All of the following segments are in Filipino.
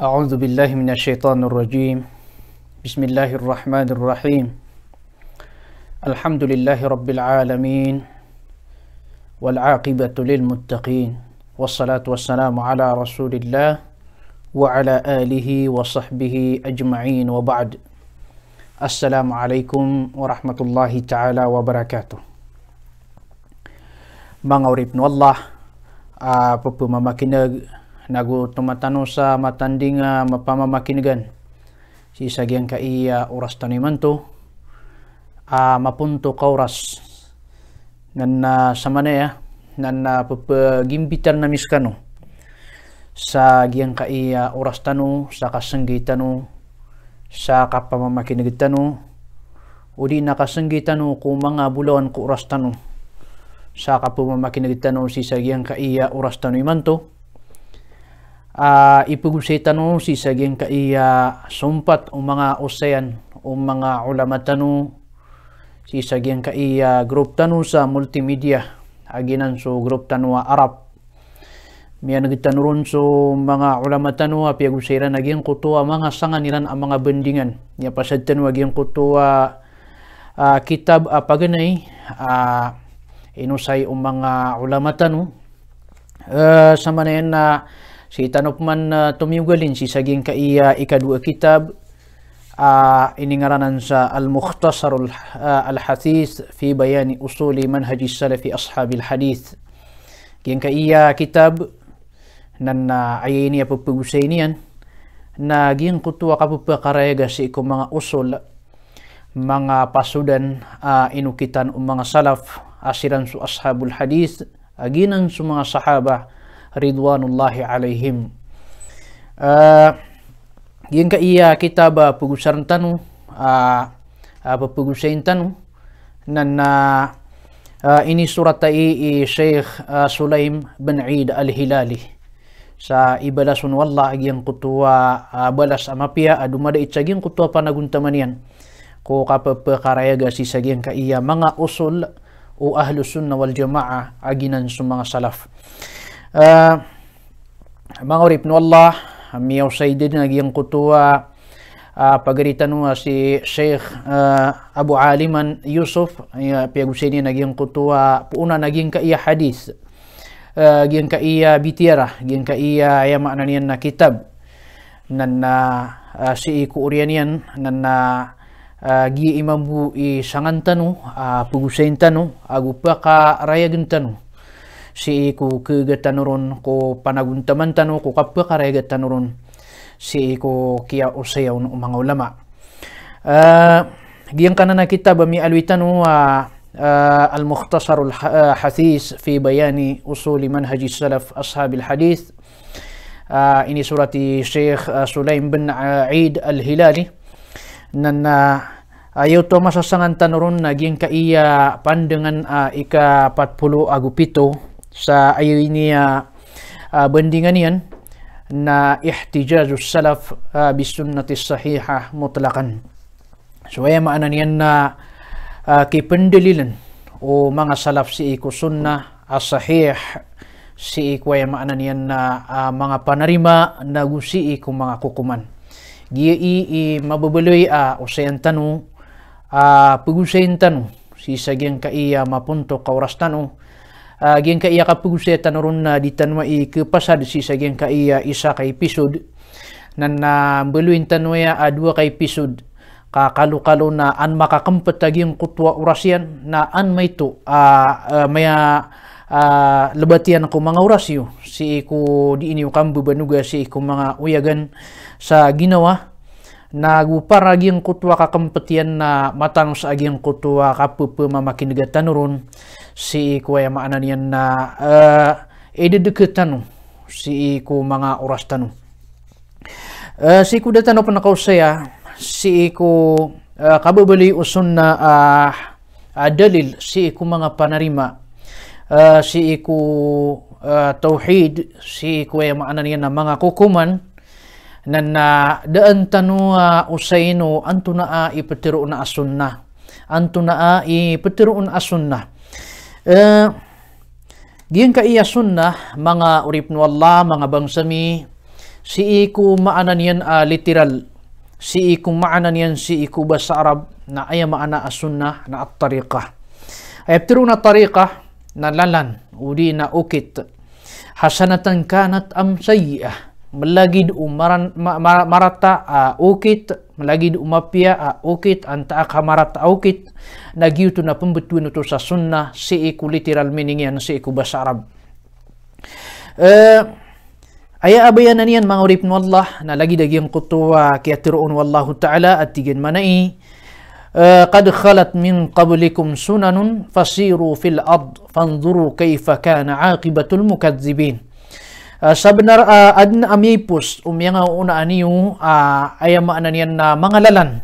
أعوذ بالله من الشيطان الرجيم بسم الله الرحمن الرحيم الحمد لله رب العالمين والعاقبة للمتقين والصلاة والسلام على رسول الله وعلى آله وصحبه أجمعين وبعد السلام عليكم ورحمة الله تعالى وبركاته Mga orip no Allah, uh, nagu tumatano sa matanding uh, ah, mapamamakinigan si sagyang ka iya uh, oras taniman to uh, ah, mapunto ka oras nan uh, sa manaya nan uh, papagimbitan na miskano sa giyang ka iya uh, oras tano sa kasanggitano sa kapamamakinigan o di nakasanggitano kung mga bulawan ko oras tano sa kapamamakinigan si sagyang ka iya oras tano iman to uh, ah, ipugusitano si saging kaiya sumpat o mga osean o mga ulama tano si saging kaiya group tano sa multimedia aginan so group wa Arab may nagtanurun so mga ulama tano apiyagusira naging kutuwa mga sanga nilan ang mga bendingan niya pasad tano aging kutuwa uh, kitab apaganay uh, inusay o mga ulama tano uh, ah, sa manayan na uh, Si tanop man uh, ah, tumiugalin si saging ka iya ikadua kitab uh, ah, iningaranan sa Al-Mukhtasar ah, Al-Hathith fi bayani usuli manhaji salafi ashabi al-hadith. ka iya kitab nan uh, ayini apapagusay niyan na giyang kutuwa kapapakarega si ikong mga usul mga pasudan uh, inukitan o mga salaf asiran su ashabul hadith aginan su mga sahaba ridwanullahi alaihim uh, yang ka iya kita ba pugusan tanu uh, ah, apa pugusan tanu nan uh, ini surat tai i syekh uh, sulaim bin id al hilali sa ibalasun wallah yang kutua uh, balas ama pia adu made icagin kutua panagun tamanian ko kapepe karaya gasi sagian ka iya mga usul o ahlu sunnah wal jamaah aginan sumang salaf. Ah, mga urip no Allah miyaw sa idid nagiyang kutuwa uh, pagaritan mo ah, si Sheikh uh, Abu Aliman Yusuf uh, piyagusini naging kutuwa puuna naging kaiya hadis uh, giyang kaiya bitira giyang kaiya yama na niyan na kitab nan na uh, si Iku Urianian nan na uh, gi imamu isangan tanu uh, pugusain tanu agupaka rayagin tanu si ku kagatanuron ko panaguntaman tano ko kapwa karegatanuron si ko kia usayaw umang ulama. Uh, giyang ka na nakita ba mi alwitan no uh, uh, eh, al-mukhtasar al-hathis eh, fi bayani usuli manhaji salaf ashab al-hadith uh, eh, ini surati Sheikh uh, Sulaim bin Aid al-Hilali nan uh, ayaw to masasangan tanuron naging kaiya pandangan uh, ika 40 agupito sa ayo ini uh, ah, bandingan yan na ihtijajus salaf uh, bisunnati sahihah mutlaqan So ay maana niyan na uh, ah, kipendililan o mga salaf si iku sunnah as-sahih si iku ay maana niyan na uh, mga panarima na gusi iku mga kukuman. Giya i, i mababuloy a uh, usayan tanong uh, pagusayin tanong si sagyang kaiya mapunto kauras uh, ka iya kapugse tanurun na ah, ditanwa i kapasad sisa gen ka iya isa ka episode nan na ah, beluin tanwaya adwa kay episode kakalo-kalo na an makakampat taging kutwa orasyan na an may to uh, uh, maya uh, labatian ko mga orasyo si ko di inyo kambu si ko mga uyagan sa ginawa nagupar aging kutwa kakampatian na matang sa aging kutwa kapupuma makinigatanuron si kuya maanan yan na uh, si ko mga oras tanu uh, eh, si ko datano pa nakaw saya si ko uh, eh, kababali usun na uh, dalil si ko mga panarima uh, si ko uh, tauhid si ko ay maanan na mga kukuman na na daan tanu uh, usay no anto na uh, ipatiro na asunna anto na uh, ipatiro na asunna Uh, ka iya na mga urip no Allah, mga bangsami, si iku maanan yan uh, literal. Si iku maanan yan si iku ba sa Arab na ay maana as asunna na at tariqa. Ay aptiru na tariqa na lalan, uli na ukit. Hasanatan kanat am sayyah melagid umaran marata ukit melagid umapia ukit anta ak marata ukit nagiu tu na pembetuin tu sa sunnah si iku literal meaning yan si iku bahasa arab eh aya abayan nian mangurip nu allah na lagi dagi yang kutuwa kiatirun wallahu taala atigen manai قد خلت من قبلكم سنن فسيروا في الأرض فانظروا كيف كان عاقبة المكذبين Uh, sabi na uh, ah, adna amipus umiyang una aniyo uh, ah, ayama niyan na mga lalan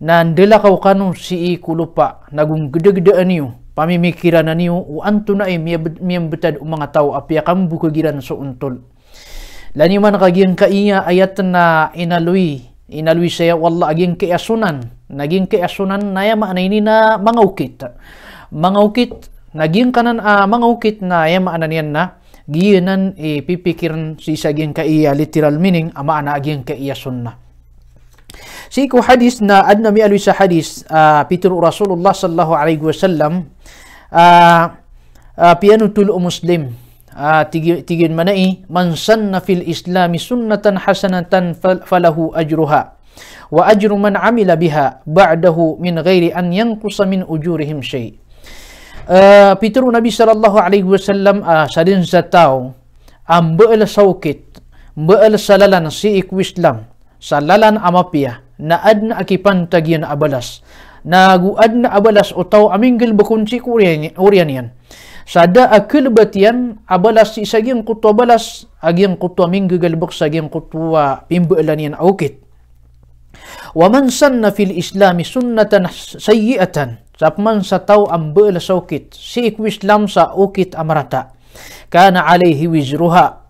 na andela kaw kanong si ikulupa e. nagung gedegda aniyo pamimikiran aniyo o anto na ay miyambutad o mga tao apya kang bukagiran sa untol. Lani man kagiyang kaiya ayat na inalui inalui saya wala aging kiasunan naging kiasunan naya na ni na mga ukit mga ukit naging kanan uh, mga ukit na yama ananian na giyanan ipipikiran eh, si isa giyang kaiya literal meaning ama ana giyang kaiya sunnah si ko hadis na adna mi alwi sa hadis uh, pitur Rasulullah sallallahu alaihi wasallam uh, ah, uh, ah, piano tul muslim uh, tigin, manai man sanna fil islami sunnatan hasanatan falahu ajruha wa ajru man amila biha ba'dahu min ghairi an yanqusa min ujurihim shay' Eh, pitru Nabi sallallahu alaihi wasallam uh, ah, sadin zatau ambeul ah, saukit beul salalan si ikwislam salalan amapia na adna akipan tagian abalas na adna abalas utau aminggil bekunci urianian sada akil batian abalas si sagian kutu abalas agian kutu aminggil galbuk sagian kutu pimbeulanian aukit Waman sanna fil Islam sunnatan sayyiatan Sapman sa tau ambe la sokit si ikwis lam sa ukit amarata kana alaihi wizruha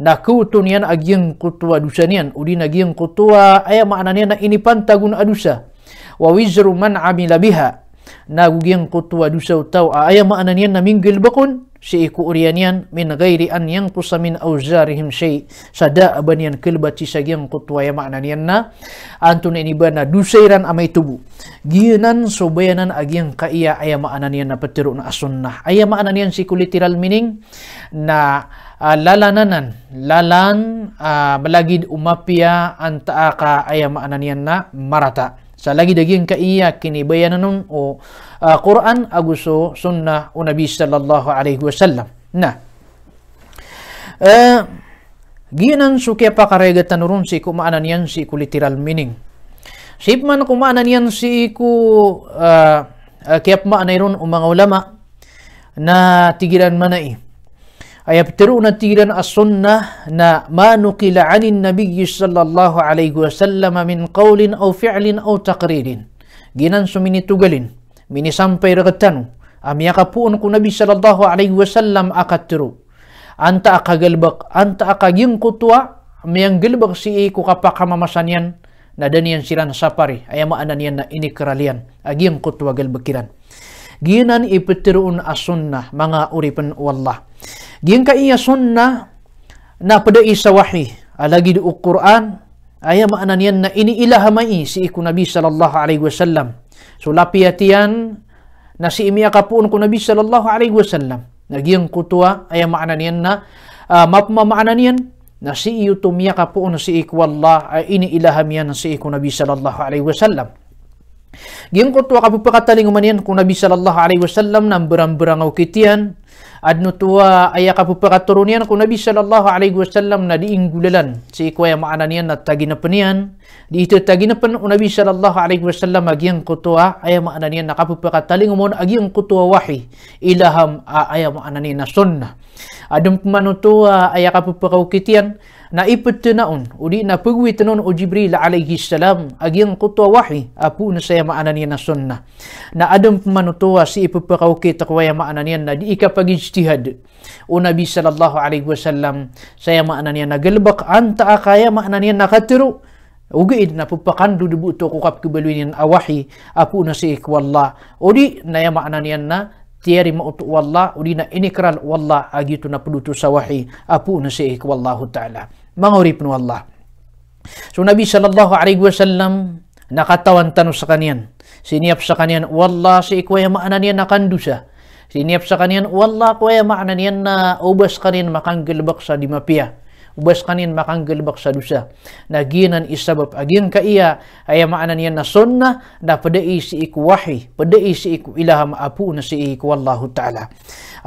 na kutunian agyang kutua dusanian udi nagyang kutua aya maknanya na ini pantagun adusa wa wizru man amila biha nagugyang kutwa dusaw tau aaya maanan yan na minggil bakon si iku yan min gairi an yang kusamin auzarihim shay sada aban yan kilbat si sagyang kutwa ya maanan yan na anto na iniba na dusairan amay tubo giyanan sobayanan agyang kaiya aya maanan yan na patiro na asunnah aya maanan yan si literal meaning na uh, lalananan lalan uh, balagid umapia ang taaka aya maanan yan na marata sa lagi daging kaiya kinibayananon o uh, Quran aguso sunnah o Nabi sallallahu alaihi wasallam na uh, ginan sukya pa karegatan ron si kumaanan yan si ku literal meaning sip man kumaanan yan si ku uh, ah, uh, ah, kaya maanay ron o mga ulama na tigilan manai ayabtiruna tiran as-sunnah na ma nuqila 'anil nabiy sallallahu alaihi wasallam min qawlin aw fi'lin aw taqririn ginan sumini tugalin mini sampai regetan amia kapun ku nabiy sallallahu alaihi wasallam akatru anta akagalbak anta akagin kutua miang gelbak si ku kapaka mamasanian na danian siran sapari ayama ananian na ini keralian agiang kutua gelbekiran ginan ipitiruon a sunnah mga uripan wallah gin ka iya sunnah na pada isa wahi alagi di Quran aya maanan yan na iniilahamai si iku Nabi sallallahu alaihi wasallam so lapiatian na si imiya kapuon ko Nabi sallallahu alaihi wasallam nagiyang kutwa aya maanan yan na uh, ah, mapma yan na si iyo tumiya kapuon si iku Allah ay iniilaham yan si iku Nabi sallallahu alaihi wasallam Giyong kutwa kapupakataling umanian kung Nabi sallallahu alaihi wasallam nang berang-berang ukitian adno tuwa aya kapupakaturunian kung Nabi sallallahu alaihi wasallam na diinggulalan si kuya maananian na taginapanian di ito taginapan o Nabi sallallahu alaihi wasallam agiyang kutwa aya maananian na kapupakataling umon agiyang kutwa wahi ilaham aya maananian na sunnah Adam pemanu tu ah, ayah apa perahu kitian na ipet tenaun udi na pegui tenon o Jibril alaihi salam agi ang kutwa wahi apu na saya maanan yan na sunnah ah, na adam pemanu tu si ipet perahu kita kwaya maanan yan na di ikapag ijtihad o Nabi sallallahu alaihi wasallam saya maanan yan na gelbak anta akaya maanan yan na katiru Ugi id na pupakan du debu to kukap kebeluin yan awahi apu na si ikwallah. Odi na ya maknan yan na tiyari mautu wallah udina inikral wallah agitu na pudutu sawahi apu na siik wallahu ta'ala mangurip no wallah so Nabi sallallahu alaihi wasallam nakatawan tanu sa kanyan siniap sa kanyan wallah si ikwaya maanan yan nakandusa siniap sa kanyan wallah kwaya maanan yan na ubas kanyan makanggilbak di dimapiya ubasqanin makanggal baksadusa naginan isabab agin ka iya ay maanan yan na sunna da padai isi iku wahi padai isi iku ilaha maapu na si iku wallahu ta'ala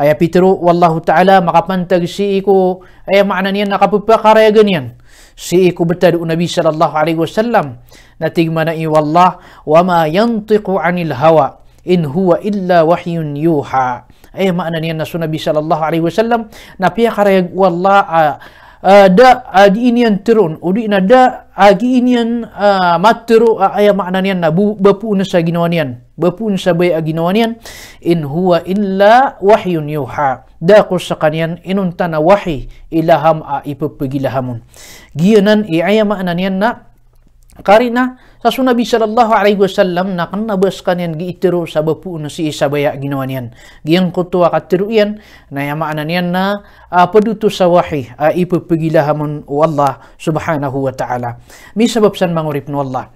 ay pitro wallahu ta'ala makapantag si iku ay maanan yan nakapupakaraya ganyan si iku betadu Nabi sallallahu alaihi wasallam natigma na iwallah wa ma yantiqu anil hawa in huwa illa wahyun yuha ay maana niyan na sunabi sallallahu alaihi wasallam na piya karayag walla Uh, da agi uh, ini yang turun udi na da agi uh, ini yang matru aya makna nian na bepu nu sa ginawanian bepu nu sa bay aginawanian in huwa illa wahyun yuha da kusakanian inun tana wahi ilaham a ipepegilahamun gianan i aya makna nian na Karina sa sunabi sallallahu alaihi wasallam na kan nabaskan yan giitiro sa bapu na si Isabaya ginawa niyan. Giyang kutuwa katiru yan na yamaanan yan na uh, ah, paduto sa wahi uh, ah, ipapagilahamon o Allah subhanahu wa ta'ala. May sababsan mangurip no Allah.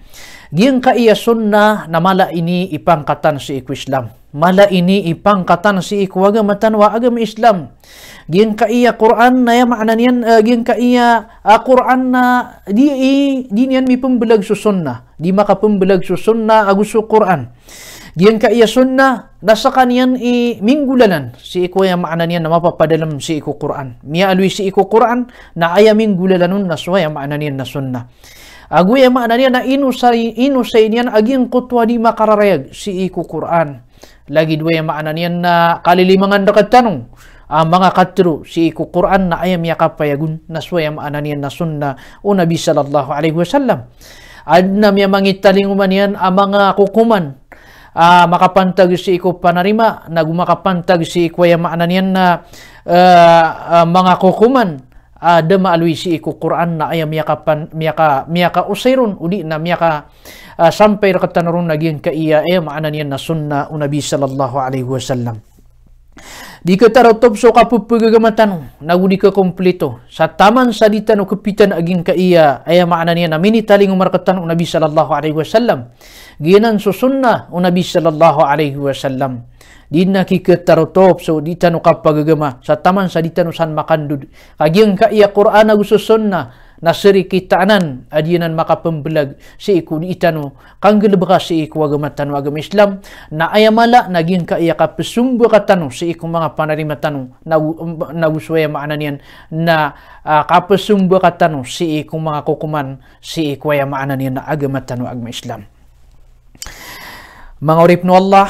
Giyang kaiyasun na namala ini ipangkatan si Ikwislam mala ini ipangkatan si iku agama tanwa agama Islam gin ka iya Quran na ya maana niyan uh, gin ka iya uh, Quran na di i, di niyan mi pembelag susunna di maka pembelag susunna agusu Quran gin ka iya sunna nasa kaniyan i minggulanan si iku ya maana niyan na mapapadalam si iku Quran miya alwi si iku Quran na aya minggulanun naswa ya maana niyan na sunna Agu ya maana niyan na inusay inusay niyan agin kutwa di makararayag si iku Quran lagi dua yang maanan yan na kalilimangan da katanong ang ah, mga katru si iku Quran na ayam yakapayagun naswa yang maanan yan na sunna o Nabi sallallahu alaihi wasallam adnam ah, yang mangitalinguman yan ang ah, mga kukuman uh, makapantag si iku panarima na gumakapantag si iku yang maanan yan na uh, eh, uh, mga kukuman uh, dama alwi si iku Quran na ayam yakapan miyaka miyaka usirun udi na miyaka uh, ah, sampai rakatanaron nagin ka iya ay maanan yan na sunna unabi sallallahu alaihi wasallam di ka tarotob so kapupagagamatan na uli ka kompleto. Sa taman salita no kapitan aging ka iya ay eh, maanan niya na minitaling umarkatan unabi sallallahu alaihi wasallam. Ginan susunna unabi sallallahu alaihi wasallam. Di na kikatarotob so di tanong kapagagama sa taman salita no san makandud. Aging ka iya Qur'an na gususunna nasiri kitanan adinan maka pembelag si iku ni itano kanggil beras si iku agamatan agama Islam na ayamala naging ka iya ka pesumbu katano si iku mga panarima tanu na usuaya makna niyan na uh, ah, ka pesumbu katano si iku mga kukuman si iku ya makna niyan na agamatan agama Islam mga uripno Allah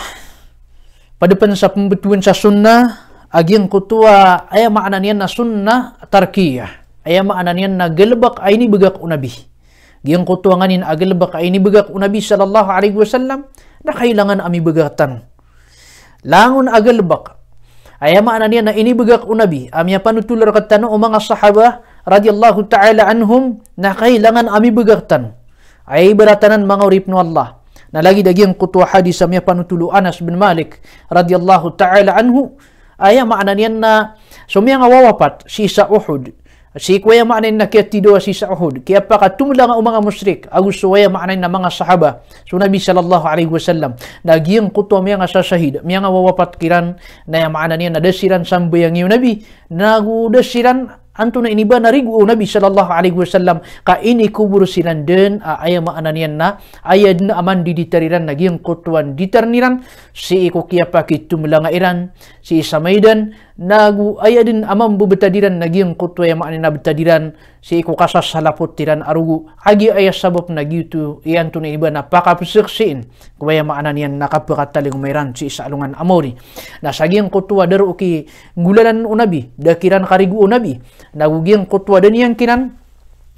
pada pensa pembetuan sa sunnah aging kutua ayah makna niyan na sunnah tarkiyah Ayah ma'ananian na gelbak aini begak unabi. Giyang kutuanganin agelbak aini begak unabi sallallahu alaihi wasallam na kailangan ami begatan. Langun agelbak. Ayah ma'ananian na ini begak unabi. Ami apa nutulur katana umang sahabah radiyallahu ta'ala anhum na kailangan ami begatan. Ayah beratanan mangaurib nu Allah. Na lagi dagi yang kutuwa hadis ami apa nutulu Anas bin Malik radiyallahu ta'ala anhu. Ayah ma'ananian na sumiang awawapat sisa Uhud. Sikuya maanin na kaya tido si Sa'ud. Kaya paka tumula nga mga musrik. Agusto kaya maanin na mga sahaba. So Nabi sallallahu alaihi wasallam. Nagiyang kuto miya nga sa sahid. Miya nga wawapat kiran. Na maanan niya nadasiran sambayang yung Nabi. Nagudasiran Anto na iniba na rigo Nabi sallallahu alaihi wasallam ka ini kubur sinan den aya maananian na aya din aman diditariran naging kutuan ditarniran si iko kiya pakitum langa iran si isamaidan nagu aya din amam bu betadiran nagiun kutu ya makna na betadiran si iku kasas salaput tiran arugu agi aya sabab nagi tu ian tu ni iba na pakap siksin kuaya makna nian nakapurat taling meran si isa alungan amori na sagi yang kutu wadar uki gulalan unabi dakiran karigu unabi nagu gian kutu wadan yang kinan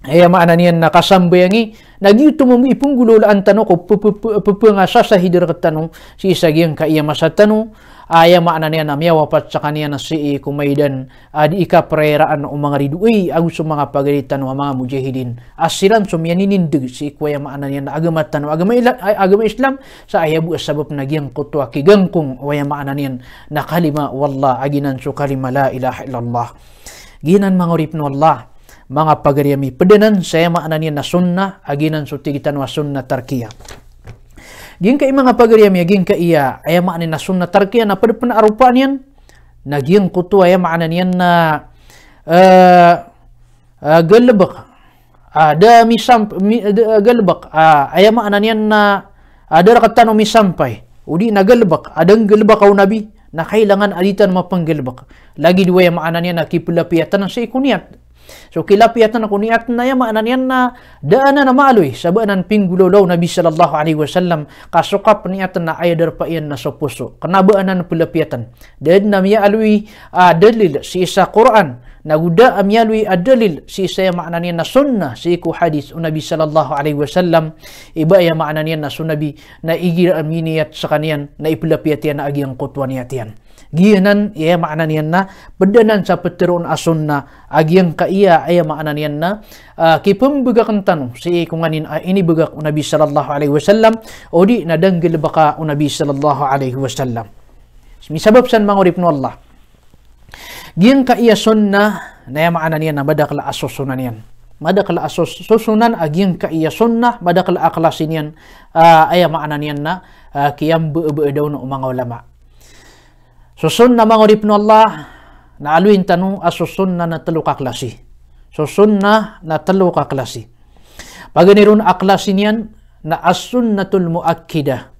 Eh ama anani yang nak sambayangi nagi itu mau ipung gulul antano ko pepe pepe ngasa sahider ketano si sagi yang kaya masa tano aya maanania na miyawa patsakania na si kumaydan adi ikapreraan o mga riduay ang sa mga pagalitan o mga mujahidin as silam sumyaninindig si kuya maanania na agamatan o agama, Islam sa ayabu asabab nagyang kutwa kigangkong o maananian na kalima wallah aginan so kalima la ilaha illallah ginan mangurip no Allah mga pagariyami pedenan saya maananian na sunnah aginan so tigitan wa sunnah tarkiyah Gin ka imang apagari amia, ya? gin ka iya, ayam makna na sunna tarkiya na pada pun arupaan yan, na gin kutu ayam makna niyan na eh, eh, galbak, ada ah, misamp, eh, galbak, ah, ayam makna niyan na ada ah, rakatan o misampay, udi na galbak, adang galbak au nabi, na kailangan aditan mapang galbak. Lagi dua ayam makna niyan na kipulapiyatan sa ikuniyat, So kilapi atan aku niat na ya makna niat na daana na maaloy sabi anan pinggulolaw Nabi Sallallahu Alaihi Wasallam kasukap niat na ayah darpa iyan na sopuso kenaba anan pulapi atan dan na miya aloy uh, dalil si isa Quran Nauda amyalui adalil si saya maknanya na sunnah si ku hadis Nabi sallallahu alaihi wasallam iba eh, ya maknanya na sunnabi na igir aminiyat sakanian na ipulapiatian na agiang kutwaniatian. Gianan ya maknanya na bedanan sa peteron asunna agiang kaiya ya maknanya na uh, ah, kipem bugakan tanu si kunganin uh, ah, ini bugak Nabi sallallahu alaihi wasallam odi na danggil baka Nabi sallallahu alaihi wasallam. Sebab san mangurip nu Allah. Gin ka iya sunnah na ya maana niyan na badakla asusunan niyan. Madakla asusunan agin ah, ka iya sunnah madakla aklasin niyan uh, ah, ay maana niyan na uh, kiyam ah, buubu daw ng mga ulama. Susun na mga ripno Allah na aluin tanu asusun na natalo kaklasi. Susun na natalo kaklasi. Paganirun aklasin niyan na asun na tulmu akida.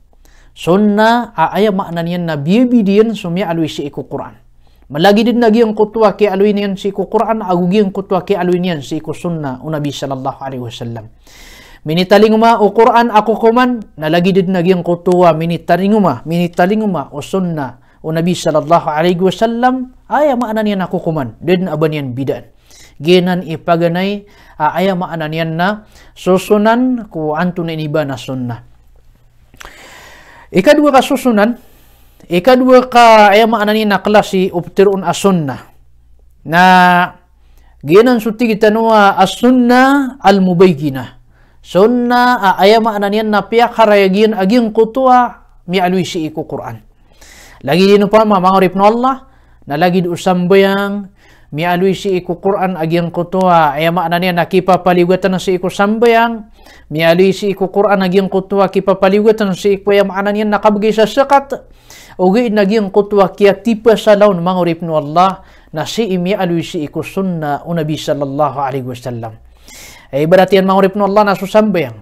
Sunnah aaya maknanya nabi bidian sumia alwisi iku Quran. malagi din nagi ang kutwa ki alwinian si ko Quran agugi ang kutwa ki alwinian si ko sunna o Nabi sallallahu alaihi wasallam minitalinguma o Quran ako kuman nalagi din nagi ang kutwa minitalinguma minitalinguma o sunna o Nabi sallallahu alaihi wasallam aya maanan yan ako kuman din aban yan bidaan ginan ipaganay aya maanan yan na susunan ku antun na iniba na sunna ikadwa kasusunan ikadwa ka ay maanani nakla si uptiron asunna na ginan suti kita nuwa asunna almubayyina sunna ay maananian na piya karayagin aging kutwa mi alwi si iko Quran lagi dino pa mga no Allah na lagi usambayang mi alwi si iku Quran agiyang kutua ay maana niya nakipapaligwatan si iku sambayang mi alwi si iku Quran agiyang kutua kipapaligwatan si iku ay maana niya nakabagay sa sakat Ogi nagi ang kutwa kia tipa sa laon mga rip no Allah na si imi alwi si iku sunna unabi oh sallallahu alaihi wasallam. E berarti ang mga rip no Allah na susambayang.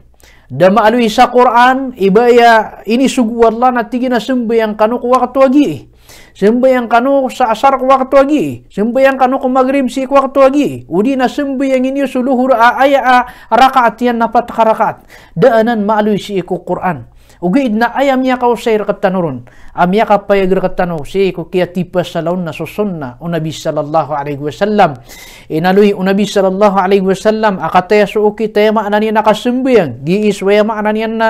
Dama alwi sa Quran, iba ya ini sugu Allah na tigi na sumbayang kanu ku waktu lagi. Sumbayang kanu sa asar ku waktu lagi. Sumbayang kanu ku maghrib si ku waktu lagi. Udi na sumbayang ini suluhur a ayah a rakaat yan napat karakat. Daanan maalwi si iku Quran. Quran. Ugid na ayam niya ka usay rakaptanoron. Amya ka payag rakaptano si kukiya tipas sa laon na susunna. Unabi sallallahu alaihi wasallam. Inaluy unabi sallallahu alaihi wasallam. Akataya suuki taya maanani nakasumbuyang. Giiswaya maananian na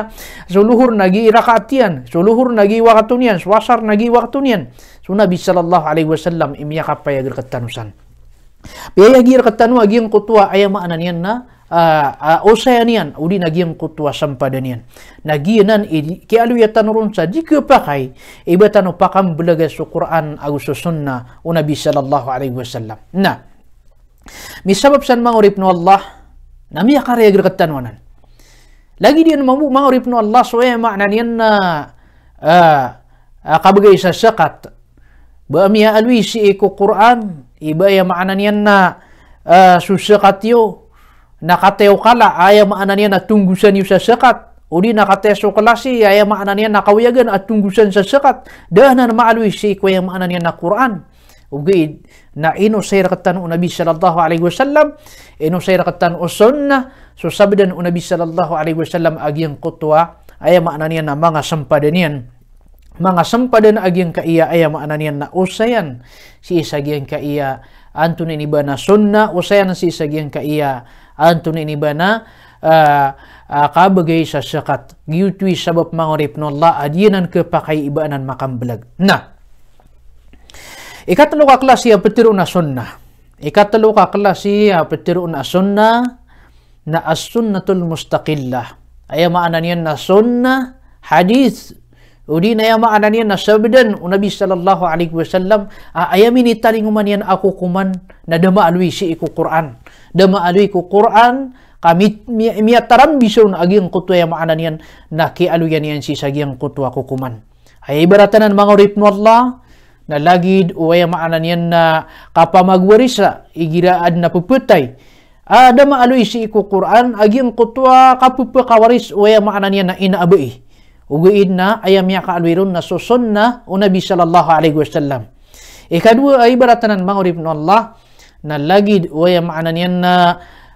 suluhur na giirakaatian. Suluhur na giwakatunian. Swasar na giwakatunian. Sunabi sallallahu alaihi wasallam. Imya ka payag rakaptanusan. Piyayagir katanwa aging kutwa ayam maananian na uh, ah, ah, Oseanian, uli nagi yang kutua sampadanian. Nagi nan i eh, ke alu ya tanurun sa jika pakai iba tanu pakam belaga su Quran agus sunnah, u Nabi sallallahu alaihi wasallam. Nah. misabab sabab san mang urip Allah nami akare ya gerak tanwanan. Lagi dia mau mang urip Allah so ya makna ni na uh, uh, ah, isa sakat. Ba si ku Quran iba ya makna ni na uh, susakat Nakatew kala aya maananiya na tunggusan yu sa sekat. Uli nakateso kala si aya maananiya nakawiyagan at tunggusan sa sekat. Dahnan maalwi si kuya maananiya na Quran. Ugid na ino sayra katan o Nabi sallallahu alaihi wasallam, ino sayra katan o sunnah, so sabdan o Nabi sallallahu alaihi wasallam agiyang kutwa, ay maananiyan na mga sampadaniyan mga sampadan agyang kaiya ay maananian na usayan si isagyang kaiya anto ni iba na sunna usayan si isagyang kaiya ang tunay ni bana uh, ah, uh, ah, kabagay sa sakat giyutwi sabab mangorip no Allah adiyanan ke pakaibaanan makambalag na ikatlo ka klase ang ah, petiro na sunnah ikatlo ka klase ang petiro na sunnah na as-sunnatul mustaqillah ay maanan yan na sunnah hadith udinayama ananiyan na sabdan unabi sallallahu alaihi wasallam ah, ayamin italinguman yan ako kuman na dama alwi si iku Quran dama alwi ku Quran kami miya tarambison aging kutwa maananiyan na kialuyan yan si sagyang kutwa kukuman ay ibaratanan mga ripno Allah na lagid uwaya maananiyan na kapamagwarisa igiraad na puputay ah, dama alu isi iku Quran aging kutwa kawaris uwaya maananiyan na inaabai uguid na ayam ya na susunna o Nabi sallallahu alaihi wasallam. Ikadua ay baratanan mga no Allah na lagid waya ay maanan yan na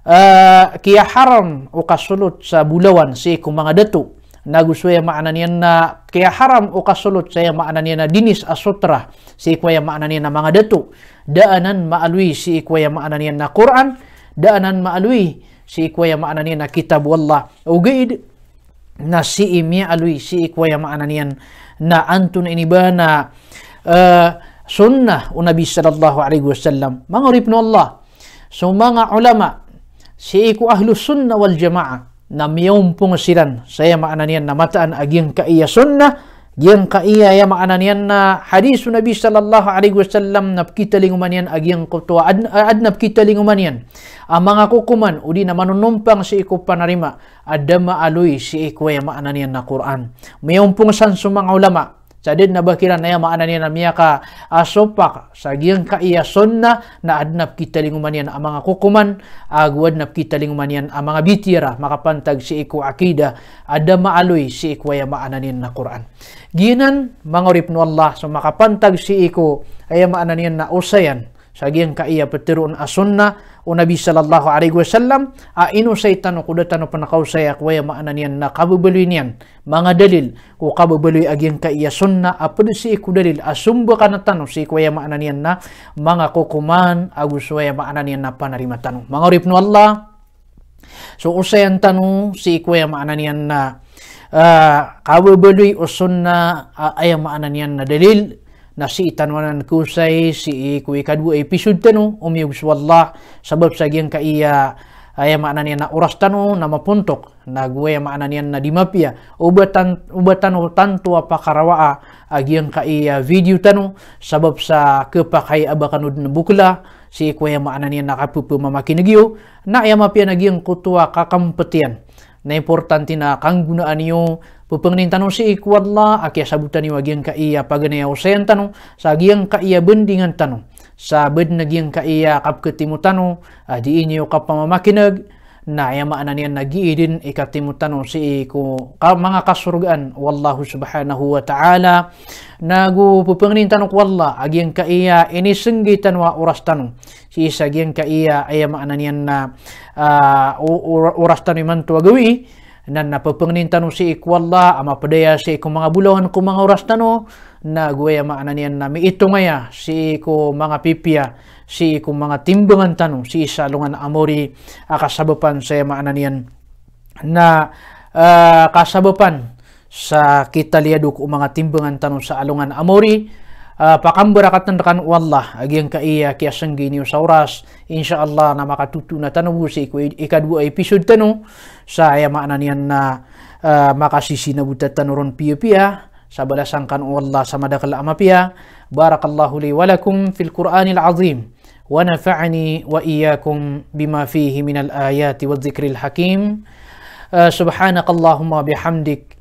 uh, ah, kaya haram o kasulot sa bulawan si kung mga dato na gusto ay maanan yan na kaya haram o kasulot sa iya maanan yan na dinis asutra si kuya maanan yan na mga dato daanan maalwi si kuya maanan yan na Quran daanan maalwi si kuya maanan yan na kitab wallah uguid na si imya alwi si ikwaya maananian na antun iniba na eh, sunnah o Nabi sallallahu alaihi wasallam mga ripno Allah so mga ulama si iku ahlu sunnah wal jamaa na miyompong silan saya maananian na mataan aging kaiya sunnah yang kaiya ya ma'ananian na hadis Nabi sallallahu alaihi wasallam napkita linguman yan agyang kutwa ad, ad napkita linguman yan ang mga kukuman udi na manunumpang si iko panarima adama aloy si iko ya ma'ananian na Quran mayampung san sumang ulama sa din nabakiran na maanan niya na miya ka asupak ah, sa giyang kaiyason na adnap kita linguman yan ang mga kukuman agwad ah, nap kita linguman yan ang mga bitira makapantag si iku akida ada maaloy si iku ay maanan na Quran ginan mangorip no Allah so makapantag si iku ay maanan na usayan sagiyang kaiya patiroon asunna o Nabi sallallahu alaihi wasallam a ino say tanong kuda tanong panakaw say akwaya maanan yan na kababaluy niyan mga dalil o kababaluy agiyang kaiya sunna apod si iku dalil asumba ka na tanong si ikwaya maanan yan na mga kukuman aguswaya maanan yan na panarima tanong mga urip no Allah So usayan tanong si Kuya maananian na uh, kawabaluy o sunna uh, ayang maananian na dalil nasi tanwanan ku sai si ku ikan dua episod eh, tanu umi wallah sebab sagi ka iya aya makna ni na uras tanu nama pontok, na gue makna ni na dimapia ubatan ubatan tantu apa karawaa ah, agi ka iya video tanu sebab sa kepakai abakan udun bukla si ku ya makna ni na kapupu mamaki negiu na ya mapia nagi ang kutua kakampetian na importante na kang gunaan niyo Pupengnintanong si ikwalla, akia sabutan iwa giyang ka iya paganayaw sen tanong, sa giyang ka iya bendingan tanong. Sa bed na giyang ka iya kapketimu tanong, adi inyo kapamamakinag, na yamaan niyan nagiidin ikatimutan si ko ka, mga kasurgaan wallahu subhanahu wa ta'ala nagu pupengnin tanok walla agyan ka iya inisenggitan wa oras tanong si isa agyan ka iya ayamaan niyan na uh, oras tanong man tuwagawi na napapangnin tanong si ikwalla ama padaya si ikong mga bulawan kung mga oras na no na guya nami ito ngaya si ko mga pipia si ikong mga timbangan tanong si isalungan amori akasabapan sa maananian na uh, eh, kasabapan sa kita liaduk mga timbangan tanong sa alungan amori Ah, pakambura katandakan wallah agian ka iya ki asanggi ni usauras insyaallah na makatutu na tanu si ku ika dua episode tanu sa ya makna ni na uh, ah, makasisi na buta tanu ron pia pia sabala sangkan wallah sama dakal ama pia barakallahu li walakum fil qur'anil azim wa nafa'ani wa iyyakum bima fihi minal ayati wadh-dhikril hakim uh, subhanakallahumma bihamdik